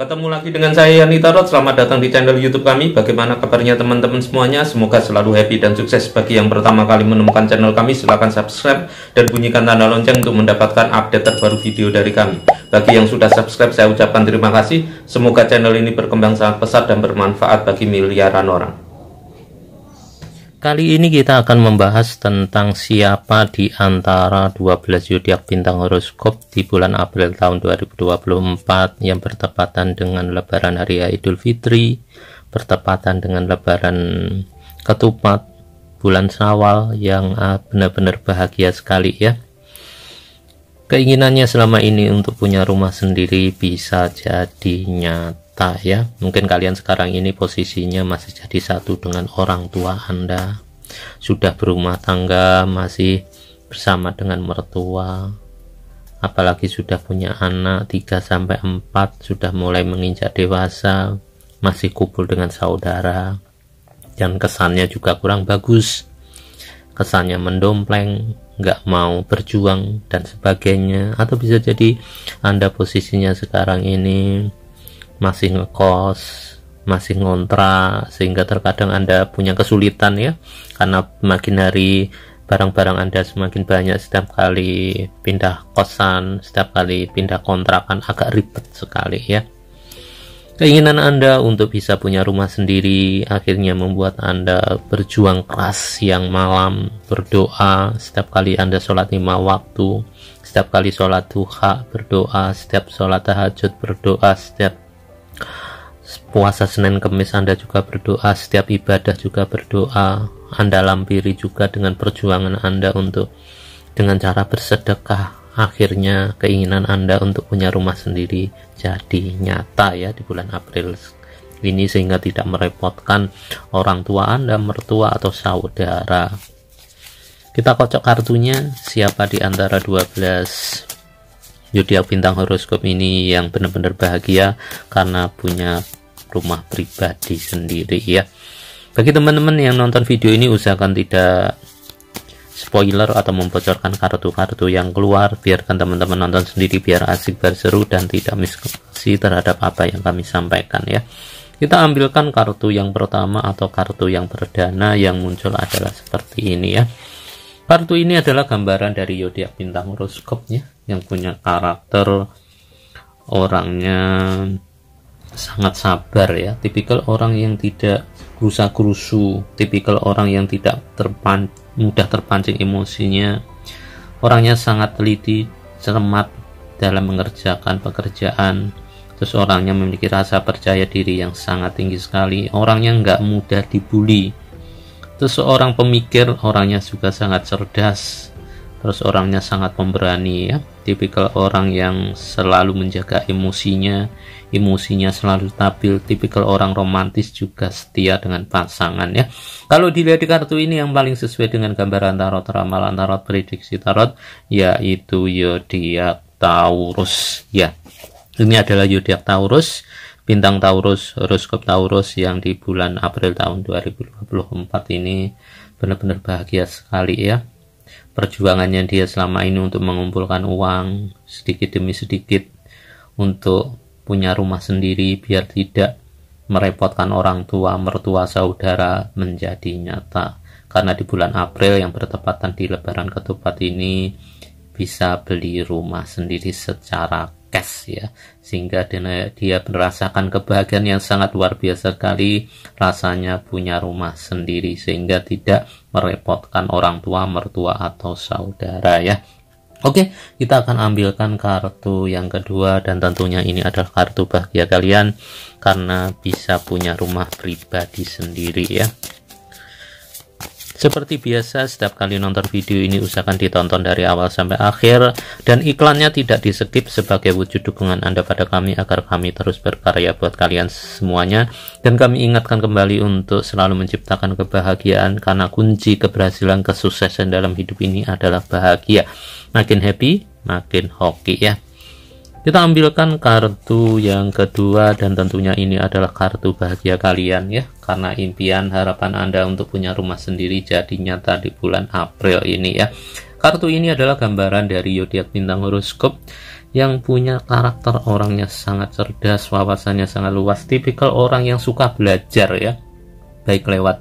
Ketemu lagi dengan saya Yani Tarot, selamat datang di channel YouTube kami. Bagaimana kabarnya teman-teman semuanya? Semoga selalu happy dan sukses. Bagi yang pertama kali menemukan channel kami, silahkan subscribe dan bunyikan tanda lonceng untuk mendapatkan update terbaru video dari kami. Bagi yang sudah subscribe, saya ucapkan terima kasih. Semoga channel ini berkembang sangat pesat dan bermanfaat bagi miliaran orang. Kali ini kita akan membahas tentang siapa di antara 12 zodiak bintang horoskop di bulan April tahun 2024 yang bertepatan dengan lebaran hari Idul Fitri, bertepatan dengan lebaran ketupat bulan Sawal yang ah, benar-benar bahagia sekali ya. Keinginannya selama ini untuk punya rumah sendiri bisa jadi nyata ya mungkin kalian sekarang ini posisinya masih jadi satu dengan orang tua anda sudah berumah tangga masih bersama dengan mertua apalagi sudah punya anak 3 sampai 4 sudah mulai menginjak dewasa masih kumpul dengan saudara dan kesannya juga kurang bagus kesannya mendompleng nggak mau berjuang dan sebagainya atau bisa jadi anda posisinya sekarang ini masih ngekos masih ngontrak sehingga terkadang Anda punya kesulitan ya karena makin hari barang-barang Anda semakin banyak setiap kali pindah kosan, setiap kali pindah kontrakan agak ribet sekali ya. Keinginan Anda untuk bisa punya rumah sendiri akhirnya membuat Anda berjuang keras yang malam, berdoa setiap kali Anda sholat lima waktu, setiap kali sholat duha berdoa, setiap sholat tahajud berdoa, setiap puasa Senin Kemis Anda juga berdoa setiap ibadah juga berdoa Anda lampiri juga dengan perjuangan Anda untuk dengan cara bersedekah akhirnya keinginan Anda untuk punya rumah sendiri jadi nyata ya di bulan April ini sehingga tidak merepotkan orang tua Anda, mertua atau saudara. Kita kocok kartunya, siapa di antara 12 zodiak bintang horoskop ini yang benar-benar bahagia karena punya rumah pribadi sendiri ya bagi teman-teman yang nonton video ini usahakan tidak spoiler atau membocorkan kartu-kartu yang keluar biarkan teman-teman nonton sendiri biar asik berseru dan tidak miskonsumsi terhadap apa yang kami sampaikan ya kita ambilkan kartu yang pertama atau kartu yang perdana yang muncul adalah seperti ini ya kartu ini adalah gambaran dari zodiak bintang horoskopnya yang punya karakter orangnya sangat sabar ya tipikal orang yang tidak rusak kerusu tipikal orang yang tidak terpan mudah terpancing emosinya orangnya sangat teliti cermat dalam mengerjakan pekerjaan terus orangnya memiliki rasa percaya diri yang sangat tinggi sekali orangnya nggak mudah dibully terus seorang pemikir orangnya juga sangat cerdas terus orangnya sangat pemberani ya tipikal orang yang selalu menjaga emosinya, emosinya selalu stabil, tipikal orang romantis juga setia dengan pasangan ya. Kalau dilihat di kartu ini yang paling sesuai dengan gambaran tarot, ramalan tarot, prediksi tarot yaitu zodiak Taurus ya. Ini adalah zodiak Taurus bintang Taurus, horoskop Taurus yang di bulan April tahun 2024 ini benar-benar bahagia sekali ya perjuangannya dia selama ini untuk mengumpulkan uang sedikit demi sedikit untuk punya rumah sendiri biar tidak merepotkan orang tua, mertua, saudara menjadi nyata. Karena di bulan April yang bertepatan di Lebaran ketupat ini bisa beli rumah sendiri secara cash ya sehingga dia, dia merasakan kebahagiaan yang sangat luar biasa sekali rasanya punya rumah sendiri sehingga tidak merepotkan orang tua mertua atau saudara ya Oke, kita akan ambilkan kartu yang kedua dan tentunya ini adalah kartu bahagia kalian karena bisa punya rumah pribadi sendiri ya. Seperti biasa, setiap kali nonton video ini usahakan ditonton dari awal sampai akhir dan iklannya tidak di skip sebagai wujud dukungan Anda pada kami agar kami terus berkarya buat kalian semuanya dan kami ingatkan kembali untuk selalu menciptakan kebahagiaan karena kunci keberhasilan kesuksesan dalam hidup ini adalah bahagia. Makin happy, makin hoki ya kita ambilkan kartu yang kedua dan tentunya ini adalah kartu bahagia kalian ya karena impian harapan anda untuk punya rumah sendiri jadi nyata di bulan April ini ya kartu ini adalah gambaran dari Yodiak bintang horoskop yang punya karakter orangnya sangat cerdas wawasannya sangat luas tipikal orang yang suka belajar ya baik lewat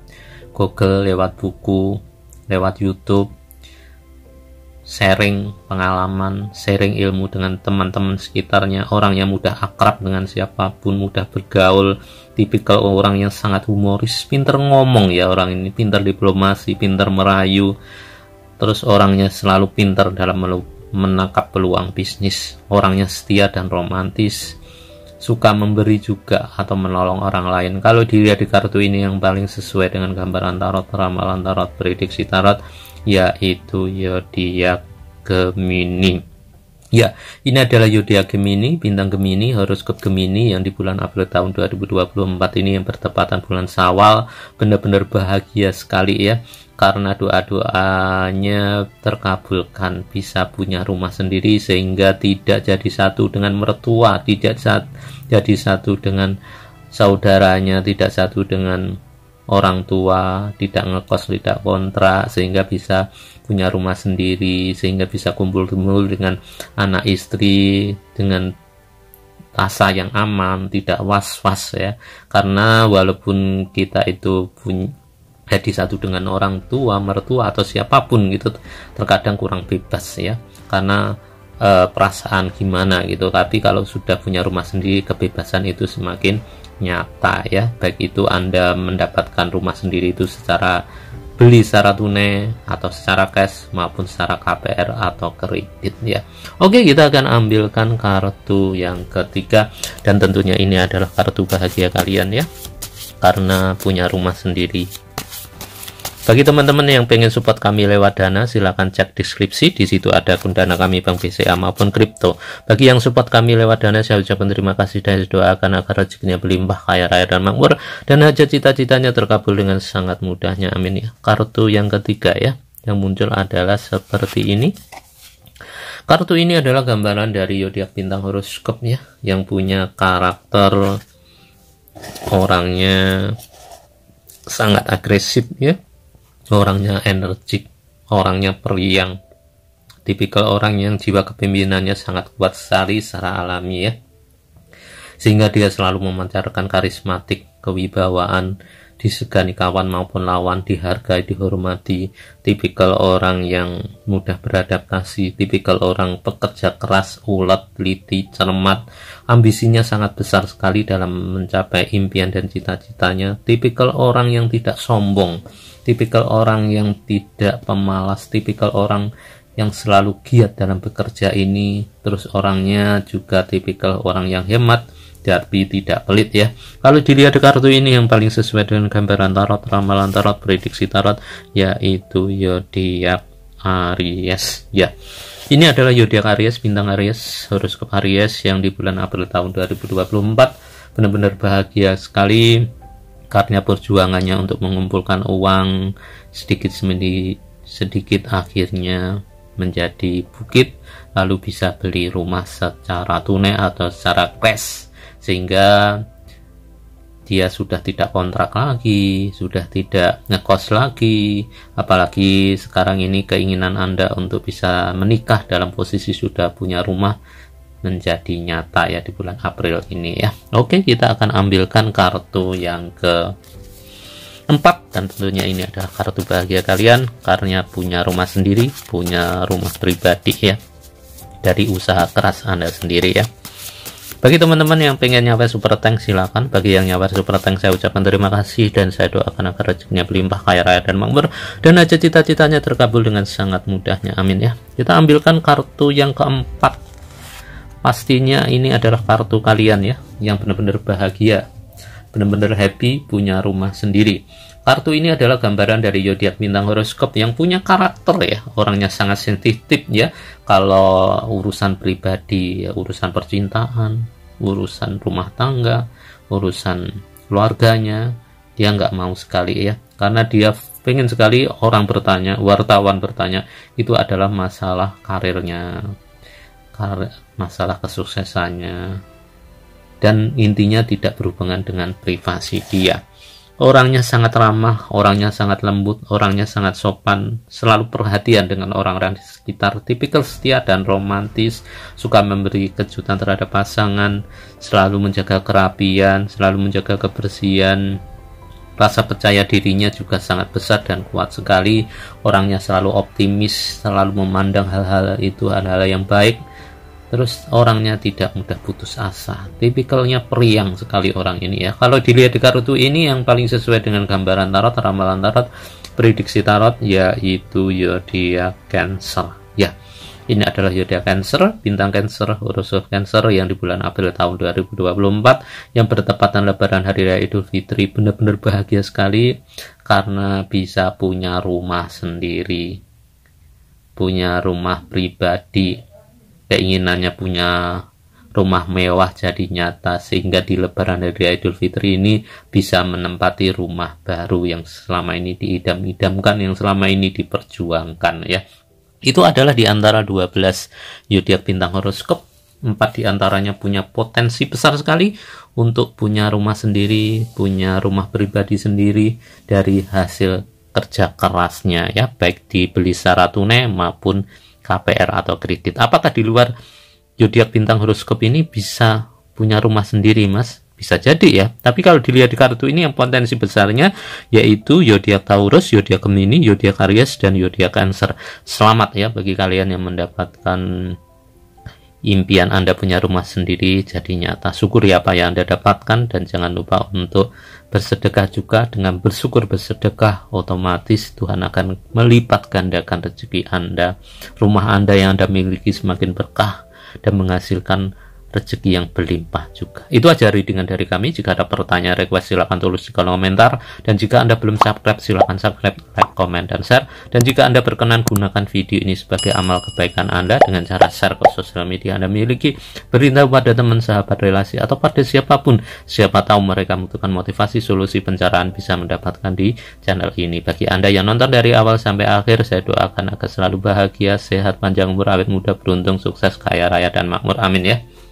Google lewat buku lewat YouTube sharing pengalaman, sharing ilmu dengan teman-teman sekitarnya, orang yang mudah akrab dengan siapapun, mudah bergaul, tipikal orang yang sangat humoris, pinter ngomong ya orang ini, pinter diplomasi, pinter merayu, terus orangnya selalu pinter dalam menangkap peluang bisnis, orangnya setia dan romantis, suka memberi juga atau menolong orang lain. Kalau dilihat di kartu ini yang paling sesuai dengan gambaran tarot, ramalan tarot, prediksi tarot, yaitu zodiak Gemini. Ya, ini adalah zodiak Gemini, bintang Gemini, horoskop Gemini yang di bulan April tahun 2024 ini yang bertepatan bulan Sawal, benar-benar bahagia sekali ya karena doa-doanya terkabulkan bisa punya rumah sendiri sehingga tidak jadi satu dengan mertua tidak jadi satu dengan saudaranya tidak satu dengan orang tua tidak ngekos tidak kontra sehingga bisa punya rumah sendiri sehingga bisa kumpul-kumpul dengan anak istri dengan rasa yang aman tidak was-was ya karena walaupun kita itu punya jadi satu dengan orang tua, mertua atau siapapun gitu terkadang kurang bebas ya karena e, perasaan gimana gitu. Tapi kalau sudah punya rumah sendiri kebebasan itu semakin nyata ya. Baik itu Anda mendapatkan rumah sendiri itu secara beli secara tunai atau secara cash maupun secara KPR atau kredit ya. Oke, kita akan ambilkan kartu yang ketiga dan tentunya ini adalah kartu bahagia kalian ya. Karena punya rumah sendiri. Bagi teman-teman yang pengen support kami lewat Dana, silahkan cek deskripsi. Di situ ada akun Dana kami, Bank BCA maupun kripto. Bagi yang support kami lewat Dana, saya ucapkan terima kasih dan doakan agar rezekinya berlimpah, kaya raya dan makmur. Dan hajat cita-citanya terkabul dengan sangat mudahnya. Amin ya. Kartu yang ketiga ya, yang muncul adalah seperti ini. Kartu ini adalah gambaran dari zodiak bintang horoskop ya, yang punya karakter orangnya sangat agresif ya orangnya energik, orangnya periang, tipikal orang yang jiwa kepemimpinannya sangat kuat sekali secara alami ya. Sehingga dia selalu memancarkan karismatik, kewibawaan, disegani kawan maupun lawan, dihargai, dihormati, tipikal orang yang mudah beradaptasi, tipikal orang pekerja keras, ulat, teliti, cermat, ambisinya sangat besar sekali dalam mencapai impian dan cita-citanya, tipikal orang yang tidak sombong, tipikal orang yang tidak pemalas, tipikal orang yang selalu giat dalam bekerja ini, terus orangnya juga tipikal orang yang hemat, tapi tidak pelit ya. Kalau dilihat kartu ini yang paling sesuai dengan gambaran tarot, ramalan tarot, prediksi tarot, yaitu zodiak Aries ya. Ini adalah zodiak Aries, bintang Aries, horoskop Aries yang di bulan April tahun 2024 benar-benar bahagia sekali karena perjuangannya untuk mengumpulkan uang sedikit demi sedikit akhirnya menjadi bukit lalu bisa beli rumah secara tunai atau secara cash sehingga dia sudah tidak kontrak lagi, sudah tidak ngekos lagi, apalagi sekarang ini keinginan Anda untuk bisa menikah dalam posisi sudah punya rumah menjadi nyata ya di bulan April ini ya. Oke, kita akan ambilkan kartu yang ke 4 dan tentunya ini adalah kartu bahagia kalian karena punya rumah sendiri, punya rumah pribadi ya. Dari usaha keras Anda sendiri ya. Bagi teman-teman yang pengen nyapa super tank silakan. Bagi yang nyapa super tank saya ucapkan terima kasih dan saya doakan agar rezekinya berlimpah kaya raya dan makmur dan aja cita-citanya terkabul dengan sangat mudahnya. Amin ya. Kita ambilkan kartu yang keempat pastinya ini adalah kartu kalian ya yang benar-benar bahagia benar-benar happy punya rumah sendiri kartu ini adalah gambaran dari zodiak bintang horoskop yang punya karakter ya orangnya sangat sensitif ya kalau urusan pribadi ya urusan percintaan urusan rumah tangga urusan keluarganya dia nggak mau sekali ya karena dia pengen sekali orang bertanya wartawan bertanya itu adalah masalah karirnya masalah kesuksesannya, dan intinya tidak berhubungan dengan privasi dia. Orangnya sangat ramah, orangnya sangat lembut, orangnya sangat sopan, selalu perhatian dengan orang-orang di sekitar, tipikal setia dan romantis, suka memberi kejutan terhadap pasangan, selalu menjaga kerapian, selalu menjaga kebersihan, rasa percaya dirinya juga sangat besar dan kuat sekali, orangnya selalu optimis, selalu memandang hal-hal itu hal-hal yang baik, Terus orangnya tidak mudah putus asa. Tipikalnya periang sekali orang ini ya. Kalau dilihat di kartu ini yang paling sesuai dengan gambaran tarot, ramalan tarot, prediksi tarot yaitu Yodia Cancer. Ya. Ini adalah yodia Cancer, bintang Cancer, horoskop Cancer yang di bulan April tahun 2024 yang bertepatan Lebaran Hari Raya Idul Fitri. Benar-benar bahagia sekali karena bisa punya rumah sendiri, punya rumah pribadi, keinginannya punya rumah mewah jadi nyata sehingga di lebaran dari Idul Fitri ini bisa menempati rumah baru yang selama ini diidam-idamkan yang selama ini diperjuangkan ya itu adalah di antara 12 zodiak bintang horoskop empat diantaranya punya potensi besar sekali untuk punya rumah sendiri punya rumah pribadi sendiri dari hasil kerja kerasnya ya baik dibeli secara tunai maupun KPR atau kredit. Apakah di luar zodiak bintang horoskop ini bisa punya rumah sendiri, Mas? Bisa jadi ya. Tapi kalau dilihat di kartu ini yang potensi besarnya yaitu zodiak Taurus, zodiak Gemini, zodiak Aries dan zodiak Cancer. Selamat ya bagi kalian yang mendapatkan impian Anda punya rumah sendiri jadi nyata. Syukuri apa yang Anda dapatkan dan jangan lupa untuk bersedekah juga. Dengan bersyukur bersedekah, otomatis Tuhan akan melipat gandakan rezeki Anda. Rumah Anda yang Anda miliki semakin berkah dan menghasilkan rezeki yang berlimpah juga. Itu aja readingan dari kami. Jika ada pertanyaan, request silahkan tulis di kolom komentar. Dan jika Anda belum subscribe, silahkan subscribe, like, comment, dan share. Dan jika Anda berkenan, gunakan video ini sebagai amal kebaikan Anda dengan cara share ke sosial media Anda miliki. berita pada teman, sahabat, relasi, atau pada siapapun. Siapa tahu mereka membutuhkan motivasi, solusi, pencarian bisa mendapatkan di channel ini. Bagi Anda yang nonton dari awal sampai akhir, saya doakan agar selalu bahagia, sehat, panjang umur, awet muda, beruntung, sukses, kaya raya, dan makmur. Amin ya.